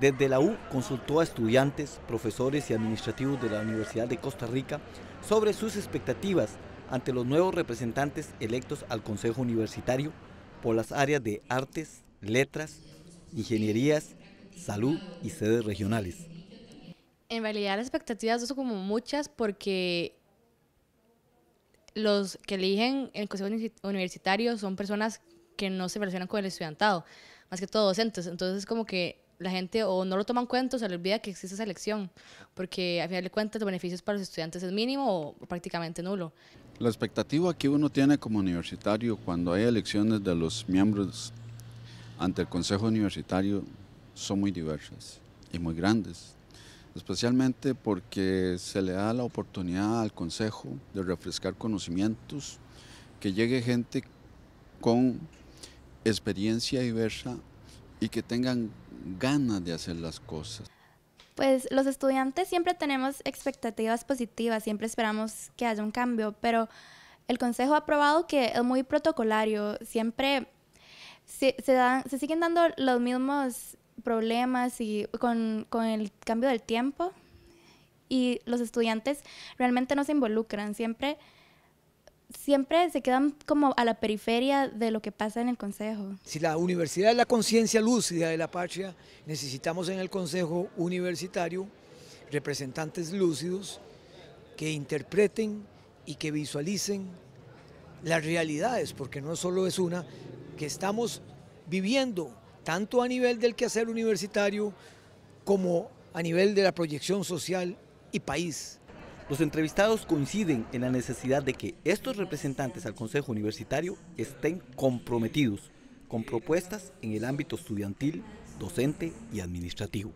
Desde la U consultó a estudiantes, profesores y administrativos de la Universidad de Costa Rica sobre sus expectativas ante los nuevos representantes electos al Consejo Universitario por las áreas de artes, letras, ingenierías, salud y sedes regionales. En realidad las expectativas son como muchas porque los que eligen el Consejo Universitario son personas que no se relacionan con el estudiantado, más que todo docentes. Entonces, es como que la gente o no lo toman en cuenta o se le olvida que existe esa elección, porque al final de cuentas los beneficios para los estudiantes es mínimo o prácticamente nulo. La expectativa que uno tiene como universitario cuando hay elecciones de los miembros ante el Consejo Universitario son muy diversas y muy grandes, especialmente porque se le da la oportunidad al Consejo de refrescar conocimientos, que llegue gente con experiencia diversa y que tengan ganas de hacer las cosas? Pues los estudiantes siempre tenemos expectativas positivas, siempre esperamos que haya un cambio, pero el Consejo ha probado que es muy protocolario, siempre se, siguen dando los mismos problemas y con, con el cambio del tiempo y los estudiantes realmente no se involucran, siempre siempre se quedan como a la periferia de lo que pasa en el Consejo. Si la universidad es la conciencia lúcida de la patria, necesitamos en el Consejo Universitario representantes lúcidos que interpreten y que visualicen las realidades, porque no solo es una, que estamos viviendo tanto a nivel del quehacer universitario como a nivel de la proyección social y país. Los entrevistados coinciden en la necesidad de que estos representantes al Consejo Universitario estén comprometidos con propuestas en el ámbito estudiantil, docente y administrativo.